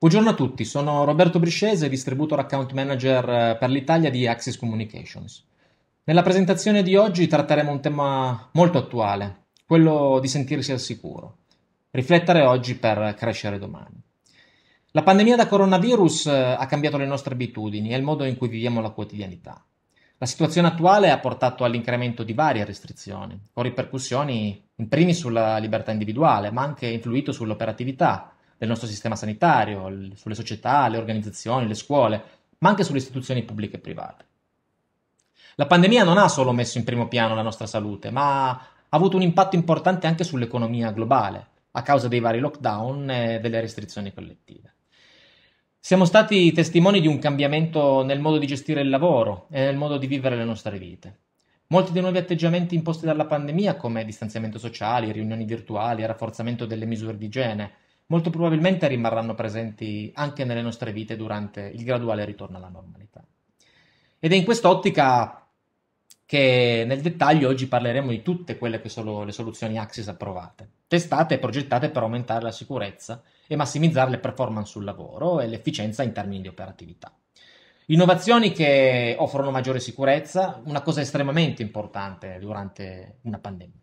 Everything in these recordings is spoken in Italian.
Buongiorno a tutti, sono Roberto Briscese, distributor account manager eh, per l'Italia di Axis Communications. Nella presentazione di oggi tratteremo un tema molto attuale, quello di sentirsi al sicuro. Riflettere oggi per crescere domani. La pandemia da coronavirus eh, ha cambiato le nostre abitudini e il modo in cui viviamo la quotidianità. La situazione attuale ha portato all'incremento di varie restrizioni, con ripercussioni in primis sulla libertà individuale, ma anche influito sull'operatività del nostro sistema sanitario, sulle società, le organizzazioni, le scuole, ma anche sulle istituzioni pubbliche e private. La pandemia non ha solo messo in primo piano la nostra salute, ma ha avuto un impatto importante anche sull'economia globale, a causa dei vari lockdown e delle restrizioni collettive. Siamo stati testimoni di un cambiamento nel modo di gestire il lavoro e nel modo di vivere le nostre vite. Molti dei nuovi atteggiamenti imposti dalla pandemia, come distanziamento sociale, riunioni virtuali, rafforzamento delle misure di igiene, molto probabilmente rimarranno presenti anche nelle nostre vite durante il graduale ritorno alla normalità. Ed è in quest'ottica che nel dettaglio oggi parleremo di tutte quelle che sono le soluzioni Axis approvate, testate e progettate per aumentare la sicurezza e massimizzare le performance sul lavoro e l'efficienza in termini di operatività. Innovazioni che offrono maggiore sicurezza, una cosa estremamente importante durante una pandemia.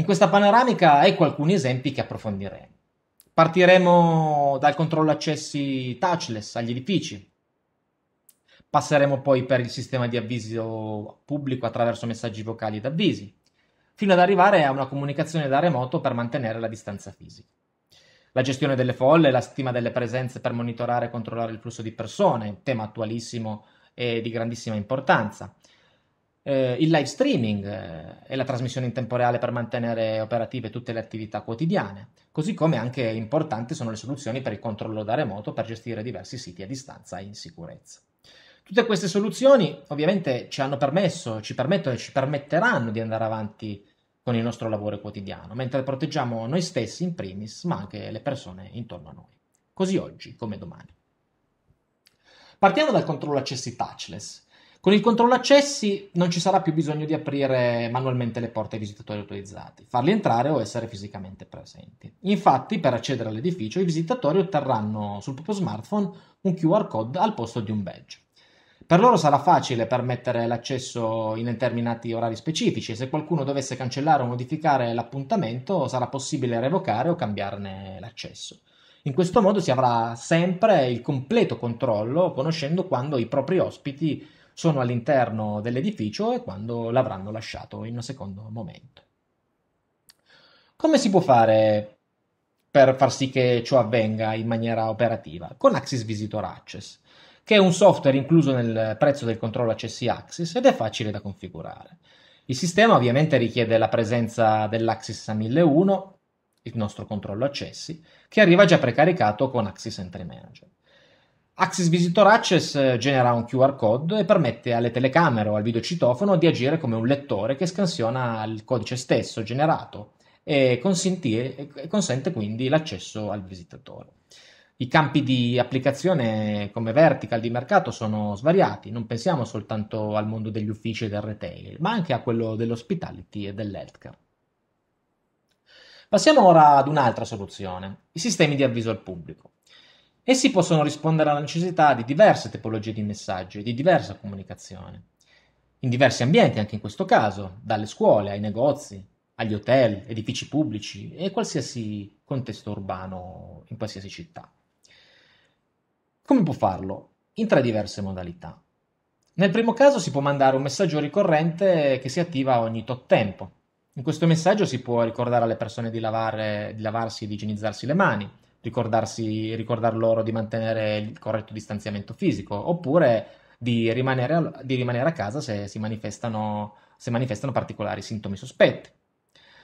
In questa panoramica ecco alcuni esempi che approfondiremo. Partiremo dal controllo accessi touchless agli edifici. Passeremo poi per il sistema di avviso pubblico attraverso messaggi vocali ed avvisi, fino ad arrivare a una comunicazione da remoto per mantenere la distanza fisica. La gestione delle folle, la stima delle presenze per monitorare e controllare il flusso di persone, tema attualissimo e di grandissima importanza eh, il live streaming eh, e la trasmissione in tempo reale per mantenere operative tutte le attività quotidiane, così come anche importanti sono le soluzioni per il controllo da remoto per gestire diversi siti a distanza e in sicurezza. Tutte queste soluzioni ovviamente ci hanno permesso, ci permettono e ci permetteranno di andare avanti con il nostro lavoro quotidiano, mentre proteggiamo noi stessi in primis, ma anche le persone intorno a noi. Così oggi come domani. Partiamo dal controllo accessi touchless. Con il controllo accessi non ci sarà più bisogno di aprire manualmente le porte ai visitatori autorizzati, farli entrare o essere fisicamente presenti. Infatti, per accedere all'edificio, i visitatori otterranno sul proprio smartphone un QR code al posto di un badge. Per loro sarà facile permettere l'accesso in determinati orari specifici e se qualcuno dovesse cancellare o modificare l'appuntamento sarà possibile revocare o cambiarne l'accesso. In questo modo si avrà sempre il completo controllo, conoscendo quando i propri ospiti sono all'interno dell'edificio e quando l'avranno lasciato in un secondo momento. Come si può fare per far sì che ciò avvenga in maniera operativa? Con Axis Visitor Access, che è un software incluso nel prezzo del controllo accessi Axis ed è facile da configurare. Il sistema ovviamente richiede la presenza dell'Axis a 1001, il nostro controllo accessi, che arriva già precaricato con Axis Entry Manager. Access Visitor Access eh, genera un QR code e permette alle telecamere o al videocitofono di agire come un lettore che scansiona il codice stesso generato e consente quindi l'accesso al visitatore. I campi di applicazione come vertical di mercato sono svariati, non pensiamo soltanto al mondo degli uffici e del retail, ma anche a quello dell'hospitality e dell'healthcare. Passiamo ora ad un'altra soluzione, i sistemi di avviso al pubblico. Essi possono rispondere alla necessità di diverse tipologie di messaggi e di diversa comunicazione, in diversi ambienti anche in questo caso, dalle scuole ai negozi, agli hotel, edifici pubblici e qualsiasi contesto urbano in qualsiasi città. Come può farlo? In tre diverse modalità. Nel primo caso si può mandare un messaggio ricorrente che si attiva ogni tot tempo. In questo messaggio si può ricordare alle persone di, lavare, di lavarsi e di igienizzarsi le mani, ricordar loro di mantenere il corretto distanziamento fisico, oppure di rimanere, a, di rimanere a casa se, si manifestano, se manifestano particolari sintomi sospetti.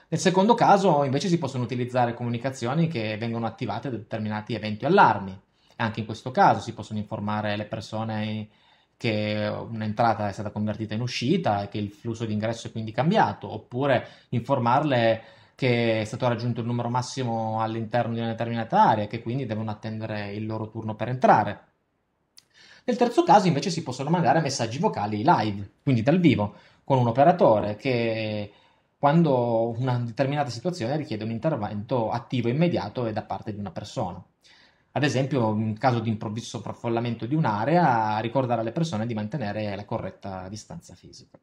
Nel secondo caso, invece, si possono utilizzare comunicazioni che vengono attivate da determinati eventi o allarmi. Anche in questo caso si possono informare le persone che un'entrata è stata convertita in uscita e che il flusso di ingresso è quindi cambiato, oppure informarle che è stato raggiunto il numero massimo all'interno di una determinata area e che quindi devono attendere il loro turno per entrare. Nel terzo caso invece si possono mandare messaggi vocali live, quindi dal vivo, con un operatore che quando una determinata situazione richiede un intervento attivo immediato e da parte di una persona. Ad esempio, in caso di improvviso sovraffollamento di un'area, ricordare alle persone di mantenere la corretta distanza fisica.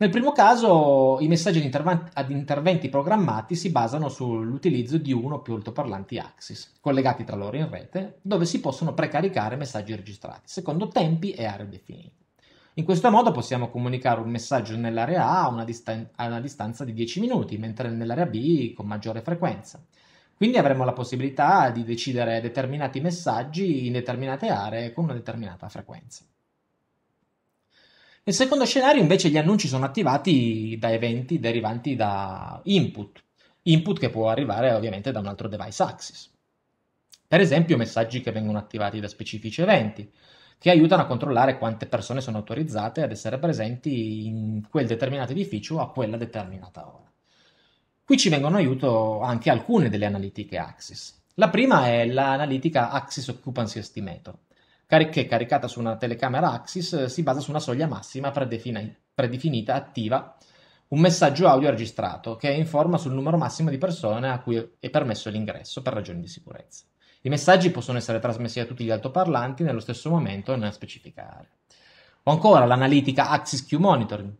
Nel primo caso i messaggi ad, interventi, programmati si basano sull'utilizzo di uno o più altoparlanti Axis, collegati tra loro in rete, dove si possono precaricare messaggi registrati, secondo tempi e aree definite. In questo modo possiamo comunicare un messaggio nell'area A a una, distan- a una distanza di 10 minuti, mentre nell'area B con maggiore frequenza. Quindi avremo la possibilità di decidere determinati messaggi in determinate aree con una determinata frequenza. Nel secondo scenario invece gli annunci sono attivati da eventi derivanti da input, input che può arrivare ovviamente da un altro device access. Per esempio messaggi che vengono attivati da specifici eventi, che aiutano a controllare quante persone sono autorizzate ad essere presenti in quel determinato edificio a quella determinata ora. Qui ci vengono aiuto anche alcune delle analitiche Axis. La prima è l'analitica Axis Occupancy Estimator, che caricata su una telecamera Axis eh, si basa su una soglia massima predefin- predefinita attiva un messaggio audio registrato che informa sul numero massimo di persone a cui è permesso l'ingresso per ragioni di sicurezza. I messaggi possono essere trasmessi a tutti gli altoparlanti nello stesso momento e nella specifica area. O ancora l'analitica Axis Q Monitoring,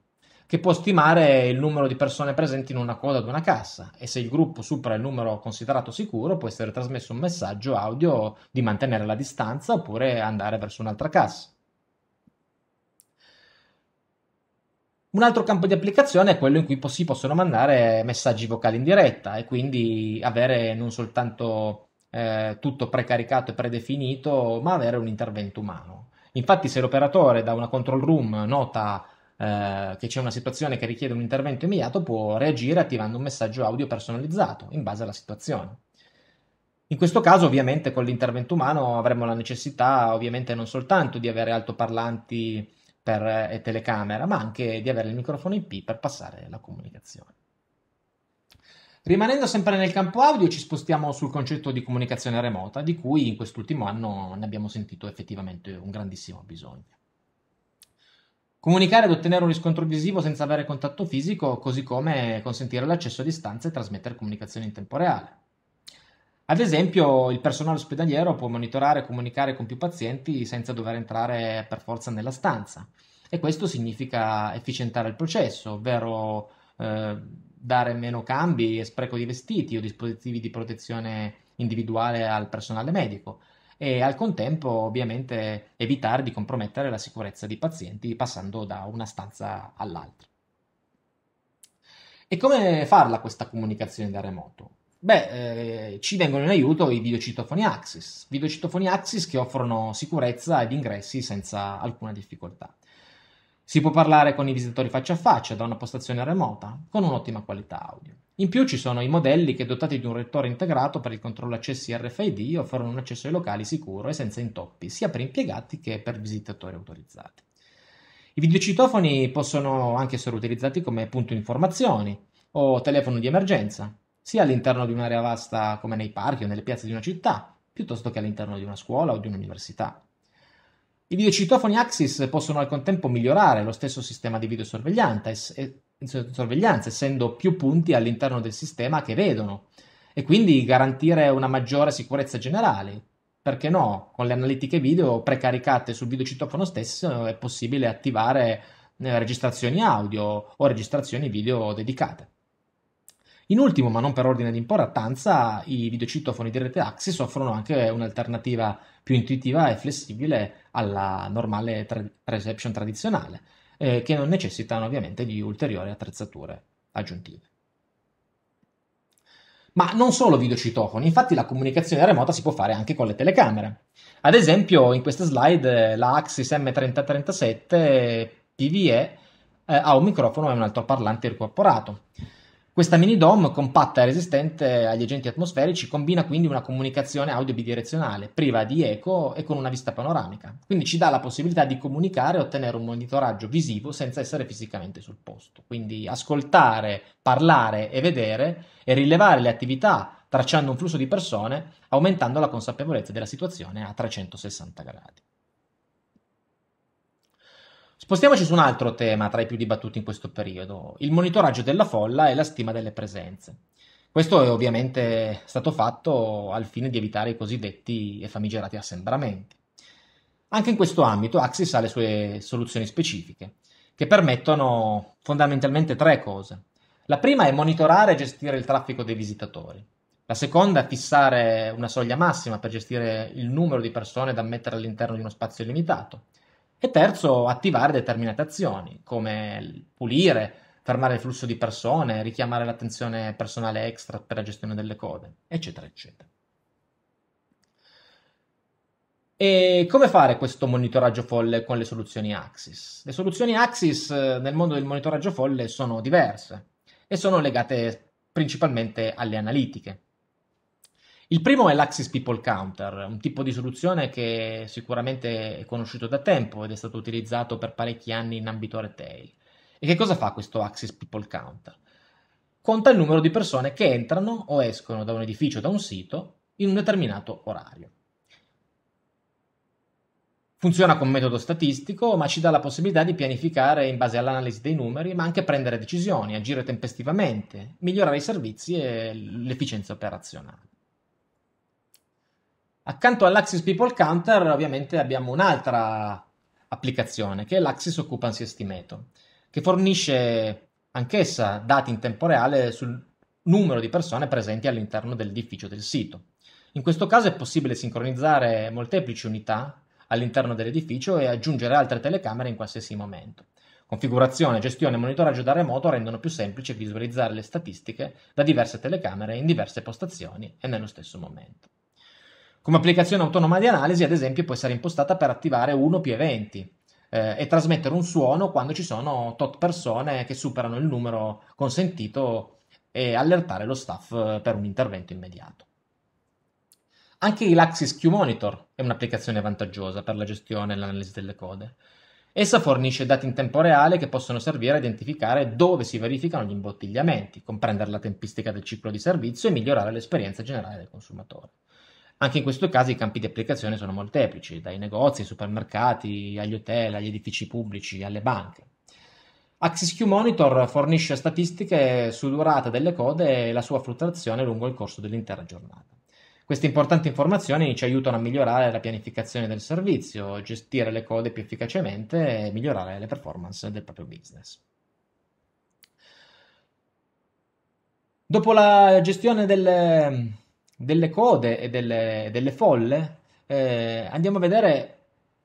che può stimare il numero di persone presenti in una coda di una cassa e se il gruppo supera il numero considerato sicuro può essere trasmesso un messaggio audio di mantenere la distanza oppure andare verso un'altra cassa. Un altro campo di applicazione è quello in cui si possono mandare messaggi vocali in diretta e quindi avere non soltanto eh, tutto precaricato e predefinito, ma avere un intervento umano. Infatti, se l'operatore da una control room nota eh, che c'è una situazione che richiede un intervento immediato, può reagire attivando un messaggio audio personalizzato in base alla situazione. In questo caso, ovviamente, con l'intervento umano avremo la necessità, ovviamente, non soltanto di avere altoparlanti per, eh, e telecamera, ma anche di avere il microfono IP per passare la comunicazione. Rimanendo sempre nel campo audio, ci spostiamo sul concetto di comunicazione remota, di cui in quest'ultimo anno ne abbiamo sentito effettivamente un grandissimo bisogno. Comunicare ed ottenere un riscontro visivo senza avere contatto fisico, così come consentire l'accesso a distanza e trasmettere comunicazioni in tempo reale. Ad esempio, il personale ospedaliero può monitorare e comunicare con più pazienti senza dover entrare per forza nella stanza e questo significa efficientare il processo, ovvero eh, dare meno cambi e spreco di vestiti o dispositivi di protezione individuale al personale medico, e al contempo ovviamente evitare di compromettere la sicurezza dei pazienti passando da una stanza all'altra. E come farla questa comunicazione da remoto? Beh, eh, ci vengono in aiuto i videocitofoni Axis, videocitofoni Axis che offrono sicurezza ed ingressi senza alcuna difficoltà. Si può parlare con i visitatori faccia a faccia da una postazione remota, con un'ottima qualità audio. In più ci sono i modelli che dotati di un rettore integrato per il controllo accessi RFID offrono un accesso ai locali sicuro e senza intoppi, sia per impiegati che per visitatori autorizzati. I videocitofoni possono anche essere utilizzati come punto informazioni o telefono di emergenza, sia all'interno di un'area vasta come nei parchi o nelle piazze di una città, piuttosto che all'interno di una scuola o di un'università. I videocitofoni Axis possono al contempo migliorare lo stesso sistema di videosorveglianza, essendo più punti all'interno del sistema che vedono e quindi garantire una maggiore sicurezza generale. Perché no? Con le analitiche video precaricate sul videocitofono stesso è possibile attivare eh, registrazioni audio o registrazioni video dedicate. In ultimo, ma non per ordine di importanza, i videocitofoni di rete Axis offrono anche un'alternativa più intuitiva e flessibile alla normale tra- reception tradizionale, eh, che non necessitano ovviamente di ulteriori attrezzature aggiuntive. Ma non solo videocitofoni, infatti la comunicazione remota si può fare anche con le telecamere. Ad esempio, in questa slide eh, la Axis M3037 PVE eh, ha un microfono e un altoparlante incorporato. Questa mini DOM, compatta e resistente agli agenti atmosferici, combina quindi una comunicazione audio bidirezionale, priva di eco e con una vista panoramica. Quindi ci dà la possibilità di comunicare e ottenere un monitoraggio visivo senza essere fisicamente sul posto. Quindi ascoltare, parlare e vedere e rilevare le attività tracciando un flusso di persone, aumentando la consapevolezza della situazione a 360 gradi. Spostiamoci su un altro tema tra i più dibattuti in questo periodo, il monitoraggio della folla e la stima delle presenze. Questo è ovviamente stato fatto al fine di evitare i cosiddetti e famigerati assembramenti. Anche in questo ambito Axis ha le sue soluzioni specifiche, che permettono fondamentalmente tre cose. La prima è monitorare e gestire il traffico dei visitatori. La seconda è fissare una soglia massima per gestire il numero di persone da ammettere all'interno di uno spazio limitato. E terzo, attivare determinate azioni, come pulire, fermare il flusso di persone, richiamare l'attenzione personale extra per la gestione delle code, eccetera, eccetera. E come fare questo monitoraggio folle con le soluzioni Axis? Le soluzioni Axis eh, nel mondo del monitoraggio folle sono diverse e sono legate principalmente alle analitiche. Il primo è l'Axis People Counter, un tipo di soluzione che sicuramente è conosciuto da tempo ed è stato utilizzato per parecchi anni in ambito retail. E che cosa fa questo Axis People Counter? Conta il numero di persone che entrano o escono da un edificio o da un sito in un determinato orario. Funziona con metodo statistico, ma ci dà la possibilità di pianificare in base all'analisi dei numeri, ma anche prendere decisioni, agire tempestivamente, migliorare i servizi e l'efficienza operazionale. Accanto all'Axis People Counter ovviamente abbiamo un'altra applicazione che è l'Axis Occupancy Estimato, che fornisce anch'essa dati in tempo reale sul numero di persone presenti all'interno dell'edificio del sito. In questo caso è possibile sincronizzare molteplici unità all'interno dell'edificio e aggiungere altre telecamere in qualsiasi momento. Configurazione, gestione e monitoraggio da remoto rendono più semplice visualizzare le statistiche da diverse telecamere in diverse postazioni e nello stesso momento. Come applicazione autonoma di analisi, ad esempio, può essere impostata per attivare uno o più eventi eh, e trasmettere un suono quando ci sono tot persone che superano il numero consentito e allertare lo staff eh, per un intervento immediato. Anche l'Axis Q Monitor è un'applicazione vantaggiosa per la gestione e l'analisi delle code. Essa fornisce dati in tempo reale che possono servire a identificare dove si verificano gli imbottigliamenti, comprendere la tempistica del ciclo di servizio e migliorare l'esperienza generale del consumatore. Anche in questo caso i campi di applicazione sono molteplici, dai negozi ai supermercati, agli hotel, agli edifici pubblici, alle banche. Axis Q Monitor fornisce statistiche su durata delle code e la sua fluttuazione lungo il corso dell'intera giornata. Queste importanti informazioni ci aiutano a migliorare la pianificazione del servizio, gestire le code più efficacemente e migliorare le performance del proprio business. Dopo la gestione delle, delle code e delle, delle folle, eh, andiamo a vedere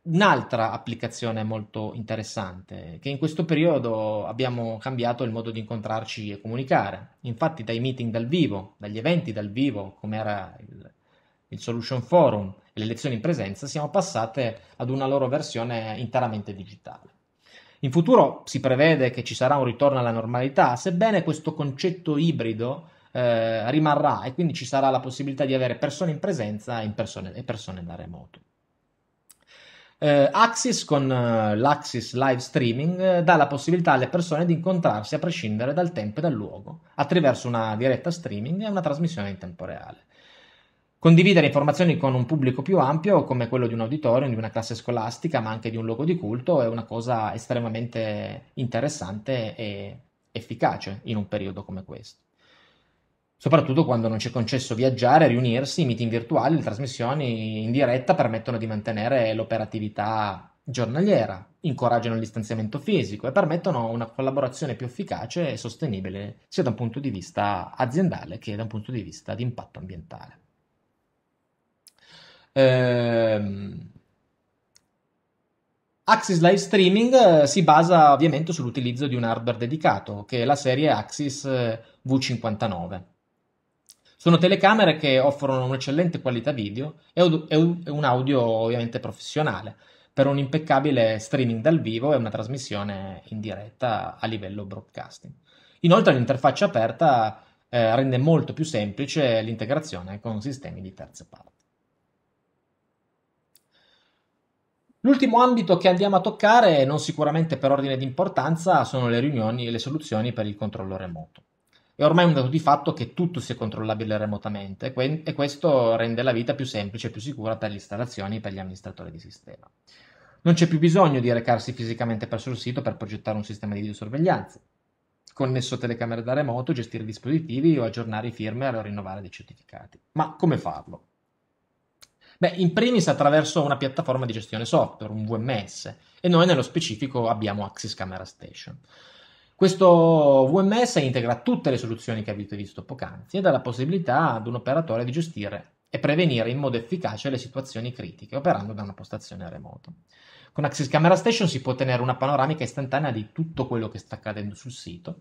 un'altra applicazione molto interessante, che in questo periodo abbiamo cambiato il modo di incontrarci e comunicare. Infatti dai meeting dal vivo, dagli eventi dal vivo, come era il, il Solution Forum e le lezioni in presenza, siamo passate ad una loro versione interamente digitale. In futuro si prevede che ci sarà un ritorno alla normalità, sebbene questo concetto ibrido eh, rimarrà e quindi ci sarà la possibilità di avere persone in presenza e persone, e persone da remoto. Eh, Axis con eh, l'Axis Live Streaming eh, dà la possibilità alle persone di incontrarsi a prescindere dal tempo e dal luogo attraverso una diretta streaming e una trasmissione in tempo reale. Condividere informazioni con un pubblico più ampio, come quello di un auditorio, di una classe scolastica, ma anche di un luogo di culto, è una cosa estremamente interessante e efficace in un periodo come questo soprattutto quando non c'è concesso viaggiare, riunirsi, i meeting virtuali, le trasmissioni in diretta permettono di mantenere l'operatività giornaliera, incoraggiano il distanziamento fisico e permettono una collaborazione più efficace e sostenibile sia da un punto di vista aziendale che da un punto di vista di impatto ambientale. Ehm... Axis Live Streaming eh, si basa ovviamente sull'utilizzo di un hardware dedicato, che è la serie Axis eh, V59 sono telecamere che offrono un'eccellente qualità video e un audio ovviamente professionale per un impeccabile streaming dal vivo e una trasmissione in diretta a livello broadcasting. Inoltre l'interfaccia aperta eh, rende molto più semplice l'integrazione con sistemi di terze parti. L'ultimo ambito che andiamo a toccare, non sicuramente per ordine di importanza, sono le riunioni e le soluzioni per il controllo remoto. È ormai un dato di fatto che tutto sia controllabile remotamente e questo rende la vita più semplice e più sicura per le installazioni e per gli amministratori di sistema. Non c'è più bisogno di recarsi fisicamente presso il sito per progettare un sistema di videosorveglianza, connesso a telecamere da remoto, gestire dispositivi o aggiornare i firmware o rinnovare dei certificati. Ma come farlo? Beh, in primis attraverso una piattaforma di gestione software, un VMS, e noi nello specifico abbiamo Axis Camera Station. Questo VMS integra tutte le soluzioni che avete visto poc'anzi e dà la possibilità ad un operatore di gestire e prevenire in modo efficace le situazioni critiche operando da una postazione remota. Con Axis Camera Station si può ottenere una panoramica istantanea di tutto quello che sta accadendo sul sito.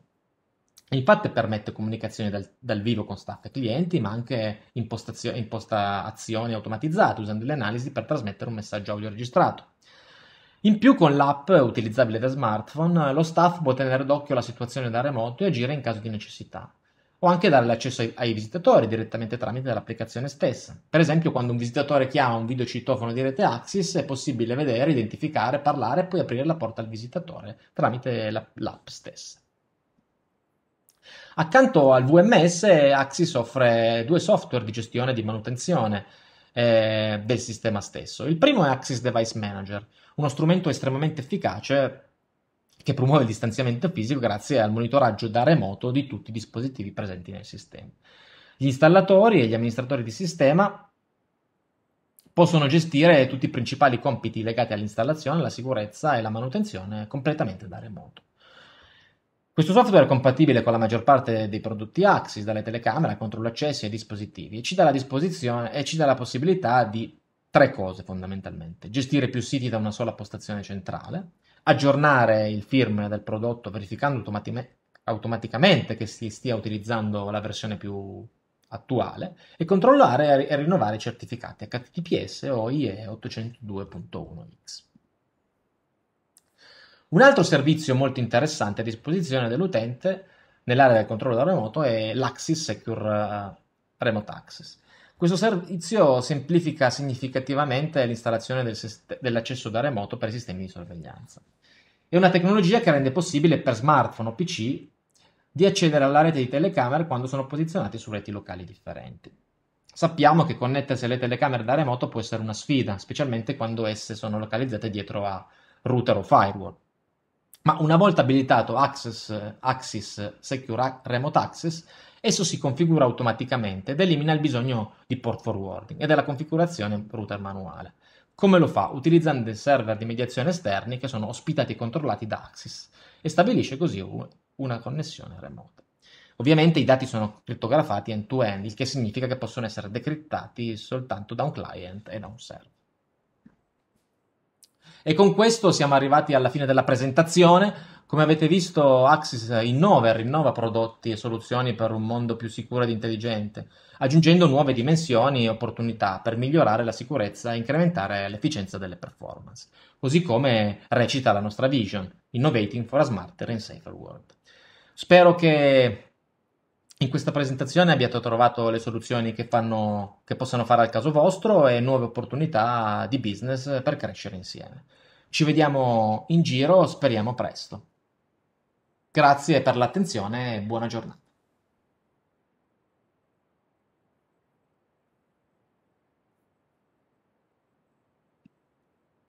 Infatti permette comunicazioni dal, dal vivo con staff e clienti, ma anche impostazioni automatizzate usando le analisi per trasmettere un messaggio audio registrato. In più con l'app utilizzabile da smartphone lo staff può tenere d'occhio la situazione da remoto e agire in caso di necessità o anche dare l'accesso ai, ai, visitatori direttamente tramite l'applicazione stessa. Per esempio, quando un visitatore chiama un videocitofono di rete Axis, è possibile vedere, identificare, parlare e poi aprire la porta al visitatore tramite la, l'app stessa. Accanto al VMS, Axis offre due software di gestione e di manutenzione, eh, del sistema stesso. Il primo è Axis Device Manager, uno strumento estremamente efficace che promuove il distanziamento fisico grazie al monitoraggio da remoto di tutti i dispositivi presenti nel sistema. Gli installatori e gli amministratori di sistema possono gestire tutti i principali compiti legati all'installazione, la sicurezza e la manutenzione completamente da remoto. Questo software è compatibile con la maggior parte dei prodotti Axis, dalle telecamere, controllo accessi ai dispositivi, e ci dà la disposizione e ci dà la possibilità di tre cose fondamentalmente: gestire più siti da una sola postazione centrale, aggiornare il firmware del prodotto verificando automatima- automaticamente che si stia utilizzando la versione più attuale e controllare e rinnovare i certificati HTTPS o IE 802.1x. Un altro servizio molto interessante a disposizione dell'utente nell'area del controllo da remoto è l'Axis Secure eh, Remote Access. Questo servizio semplifica significativamente l'installazione del sest- dell'accesso da remoto per i sistemi di sorveglianza. È una tecnologia che rende possibile per smartphone o PC di accedere alla rete di telecamere quando sono posizionati su reti locali differenti. Sappiamo che connettersi alle telecamere da remoto può essere una sfida, specialmente quando esse sono localizzate dietro a router o firewall ma una volta abilitato Access, Axis Secure Remote Access, esso si configura automaticamente ed elimina il bisogno di port forwarding e della configurazione router manuale. Come lo fa? Utilizzando i server di mediazione esterni che sono ospitati e controllati da Axis e stabilisce così una connessione remota. Ovviamente i dati sono crittografati end-to-end, il che significa che possono essere decrittati soltanto da un client e da un server. E con questo siamo arrivati alla fine della presentazione. Come avete visto, Axis innova e rinnova prodotti e soluzioni per un mondo più sicuro ed intelligente, aggiungendo nuove dimensioni e opportunità per migliorare la sicurezza e incrementare l'efficienza delle performance, così come recita la nostra vision, Innovating for a Smarter and Safer World. Spero che in questa presentazione abbiate trovato le soluzioni che, fanno, che possono fare al caso vostro e nuove opportunità di business per crescere insieme. Ci vediamo in giro, speriamo presto. Grazie per l'attenzione e buona giornata.